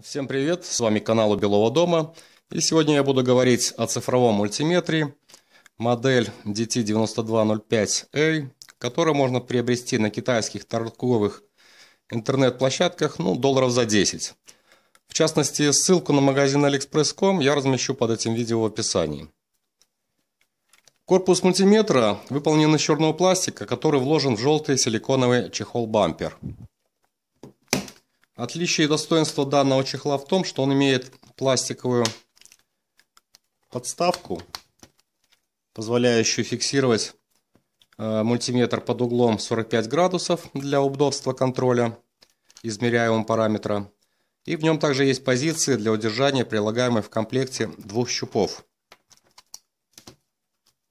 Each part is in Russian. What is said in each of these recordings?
Всем привет, с вами канал у Белого дома. И сегодня я буду говорить о цифровом мультиметре модель DT9205A, который можно приобрести на китайских торговых интернет-площадках, ну, долларов за 10. В частности, ссылку на магазин Алиэкспресском я размещу под этим видео в описании. Корпус мультиметра выполнен из черного пластика, который вложен в желтый силиконовый чехол-бампер. Отличие и достоинство данного чехла в том, что он имеет пластиковую подставку, позволяющую фиксировать э, мультиметр под углом 45 градусов для удобства контроля измеряемого параметра. И в нем также есть позиции для удержания прилагаемой в комплекте двух щупов.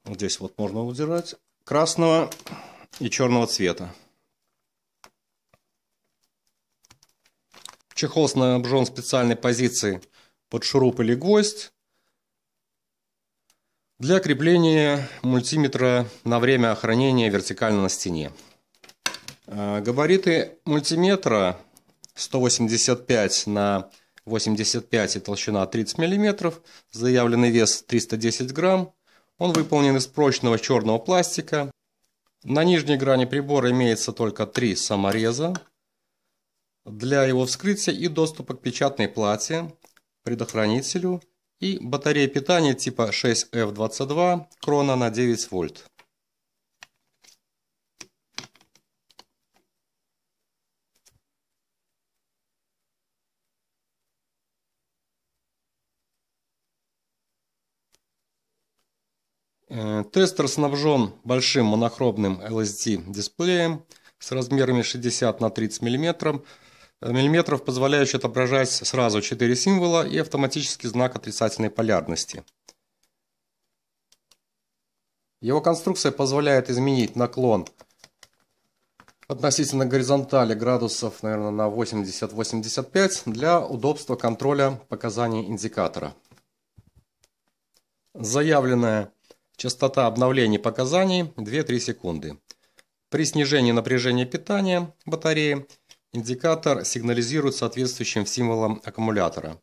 Вот здесь вот можно удержать. Красного и черного цвета. Чехол снабжен специальной позицией под шуруп или гвоздь. Для крепления мультиметра на время хранения вертикально на стене. А, габариты мультиметра 185 на 85 и толщина 30 мм, заявленный вес 310 грамм. Он выполнен из прочного черного пластика. На нижней грани прибора имеется только три самореза для его вскрытия и доступа к печатной плате, предохранителю и батарее питания типа 6F22 крона на 9 вольт. Э, тестер снабжен большим монохромным LSD-дисплеем с размерами 60 на 30 мм, э, миллиметров, позволяющий отображать сразу 4 символа и автоматический знак отрицательной полярности. Его конструкция позволяет изменить наклон относительно горизонтали градусов, наверное, на 80-85 для удобства контроля показаний индикатора. Заявленная Частота обновления показаний 2-3 секунды. При снижении напряжения питания батареи индикатор сигнализирует соответствующим символом аккумулятора.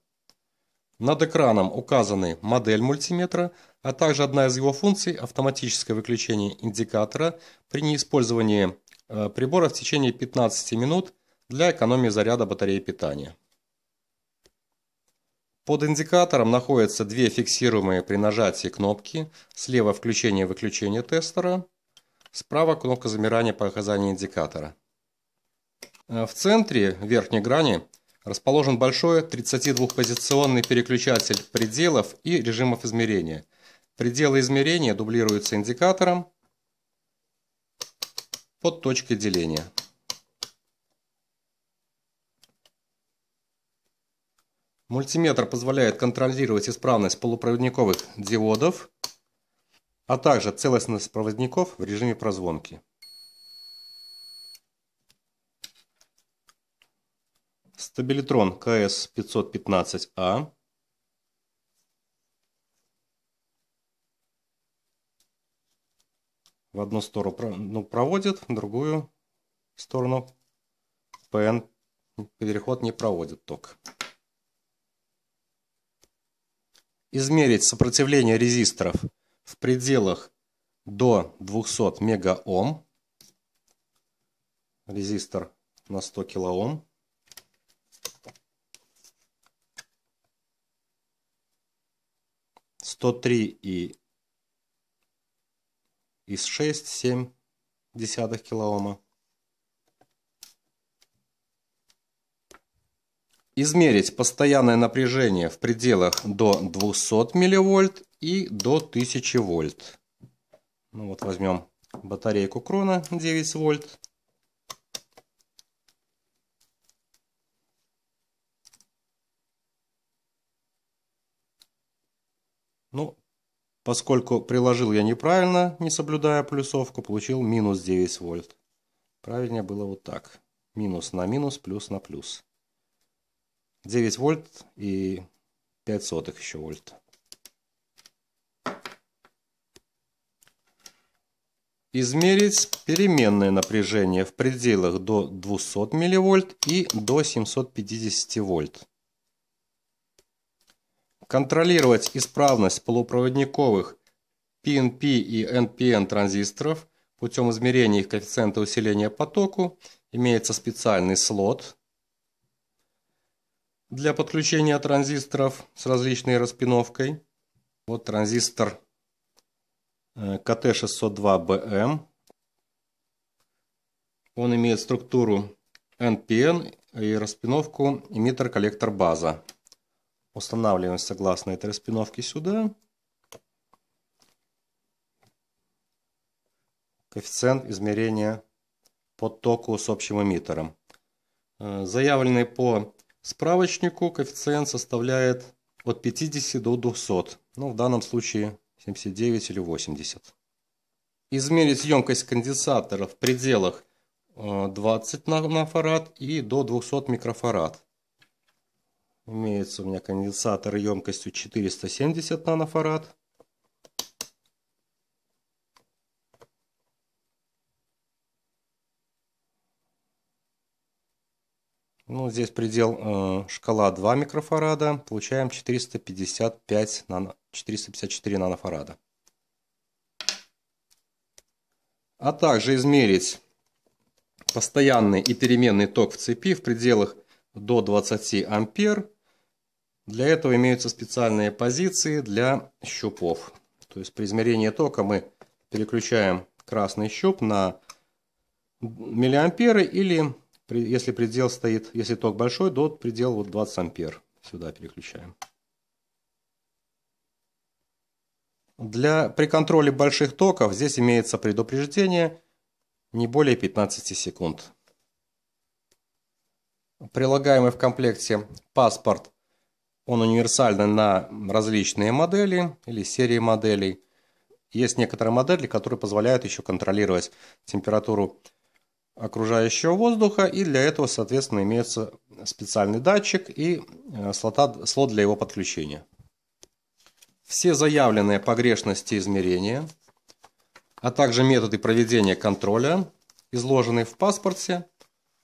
Над экраном указаны модель мультиметра, а также одна из его функций – автоматическое выключение индикатора при неиспользовании э, прибора в течение 15 минут для экономии заряда батареи питания. Под индикатором находятся две фиксируемые при нажатии кнопки. Слева включение и выключение тестера. Справа кнопка замирания показания индикатора. Э, в центре верхней грани расположен большой 32-позиционный переключатель пределов и режимов измерения. Пределы измерения дублируются индикатором под точкой деления. Мультиметр позволяет контролировать исправность полупроводниковых диодов, а также целостность проводников в режиме прозвонки. Стабилитрон КС-515А. В одну сторону ну, проводит, в другую сторону ПН переход не проводит ток. измерить сопротивление резисторов в пределах до 200 мегаом. Резистор на 100 килоом. Сто и из шесть семь десятых килоома. измерить постоянное напряжение в пределах до 200 милливольт и до 1000 вольт. Ну вот возьмем батарейку крона 9 вольт. Ну, поскольку приложил я неправильно, не соблюдая плюсовку, получил минус 9 вольт. Правильнее было вот так. Минус на минус, плюс на плюс. 9 вольт и 5 сотых еще вольт. Измерить переменное напряжение в пределах до 200 милливольт и до 750 вольт. Контролировать исправность полупроводниковых PNP и NPN транзисторов путем измерения их коэффициента усиления потоку. Имеется специальный слот для подключения транзисторов с различной распиновкой. Вот транзистор э, кт 602 БМ. Он имеет структуру NPN и распиновку эмиттер-коллектор-база. Устанавливаем согласно этой распиновке сюда. Коэффициент измерения по току с общим эмиттером. Э, заявленный по Справочнику коэффициент составляет от 50 до 200, ну в данном случае 79 или 80. Измерить емкость конденсатора в пределах 20 э, нанофарад и до 200 микрофарад. Имеется у меня конденсатор емкостью 470 нанофарад Ну, здесь предел э, шкала 2 микрофарада, получаем 455 нано, 454 нанофарада. А также измерить постоянный и переменный ток в цепи в пределах до 20 ампер. Для этого имеются специальные позиции для щупов. То есть при измерении тока мы переключаем красный щуп на миллиамперы или если предел стоит, если ток большой, то предел вот 20 ампер. Сюда переключаем. Для, при контроле больших токов здесь имеется предупреждение не более 15 секунд. Прилагаемый в комплекте паспорт, он универсальный на различные модели или серии моделей. Есть некоторые модели, которые позволяют еще контролировать температуру окружающего воздуха, и для этого, соответственно, имеется специальный датчик и э, слота, слот для его подключения. Все заявленные погрешности измерения, а также методы проведения контроля, изложенные в паспорте,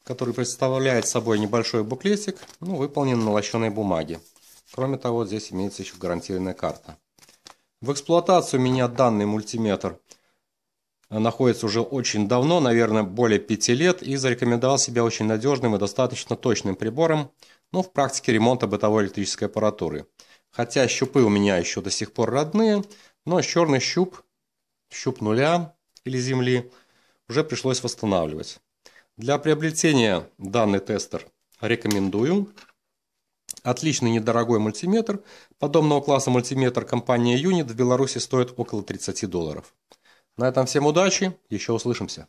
который представляет собой небольшой буклетик, ну, выполнен на лощеной бумаге. Кроме того, здесь имеется еще гарантийная карта. В эксплуатацию меня данный мультиметр – находится уже очень давно, наверное, более 5 лет, и зарекомендовал себя очень надежным и достаточно точным прибором, ну, в практике ремонта бытовой электрической аппаратуры. Хотя щупы у меня еще до сих пор родные, но черный щуп, щуп нуля или земли, уже пришлось восстанавливать. Для приобретения данный тестер рекомендую. Отличный недорогой мультиметр. Подобного класса мультиметр компании Unit в Беларуси стоит около 30 долларов. На этом всем удачи, еще услышимся.